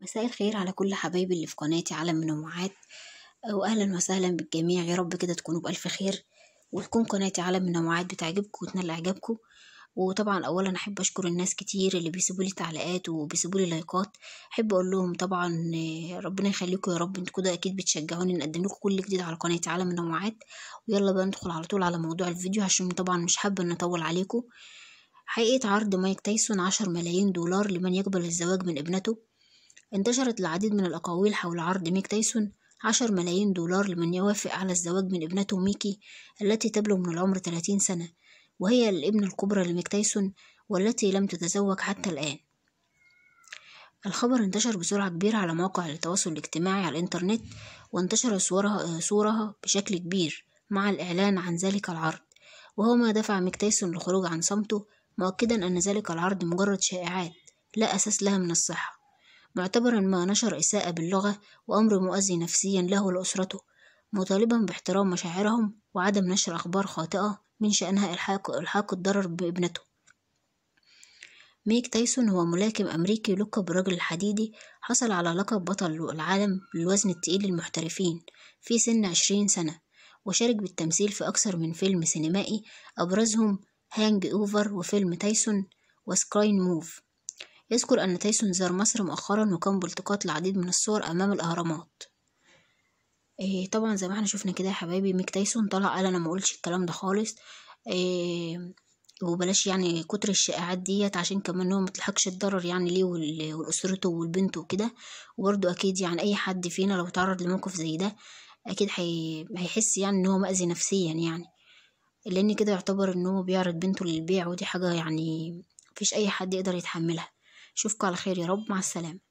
مساء الخير على كل حبايبي اللي في قناتي عالم من وأهلا وسهلا بالجميع يا رب كده تكونوا بألف خير وتكون قناتي عالم من أمهات بتعجبكم وتنال إعجابكم وطبعا اولا احب اشكر الناس كتير اللي بيسيبوا لي تعليقات وبيسيبوا لي لايكات احب اقول لهم طبعا ربنا يخليكم يا رب انتوا كده اكيد بتشجعوني نقدم لكم كل جديد على قناه عالم النوعات ويلا بقى ندخل على طول على موضوع الفيديو عشان طبعا مش حابه ان اطول عليكم حقيقه عرض مايك تايسون عشر ملايين دولار لمن يقبل الزواج من ابنته انتشرت العديد من الأقاويل حول عرض ميك تايسون عشر ملايين دولار لمن يوافق على الزواج من ابنته ميكي التي تبلغ من العمر 30 سنة وهي الابنة الكبرى لميك تايسون والتي لم تتزوج حتى الآن الخبر انتشر بسرعة كبيرة على مواقع التواصل الاجتماعي على الإنترنت وانتشر صورها, صورها بشكل كبير مع الإعلان عن ذلك العرض وهو ما دفع ميك تايسون للخروج عن صمته مؤكدا أن ذلك العرض مجرد شائعات لا أساس لها من الصحة معتبرا ما نشر إساءة باللغة وأمر مؤذي نفسيا له ولأسرته مطالبا باحترام مشاعرهم وعدم نشر أخبار خاطئة من شأنها إلحاق, إلحاق الضرر بابنته ميك تايسون هو ملاكم أمريكي لقب الرجل الحديدي حصل على لقب بطل العالم للوزن التقيل للمحترفين في سن عشرين سنة وشارك بالتمثيل في أكثر من فيلم سينمائي أبرزهم هانج أوفر وفيلم تايسون وسكراين موف يذكر أن تايسون زار مصر مؤخرا وقام بالتقاط العديد من الصور أمام الأهرامات إيه طبعا زي ما احنا شفنا كده يا حبايبي ميك تايسون طلع قال أنا ما الكلام ده خالص إيه وبلاش يعني كتر الشائعات ديت عشان كمان هو متلحقش الضرر يعني ليه ولأسرته والبنت وكده وبرده أكيد يعني أي حد فينا لو تعرض لموقف زي ده أكيد حي... هيحس يعني إن هو مأذي نفسيا يعني لأن كده يعتبر إن هو بيعرض بنته للبيع ودي حاجة يعني مفيش أي حد يقدر يتحملها اشوفكم على خير يا رب مع السلامة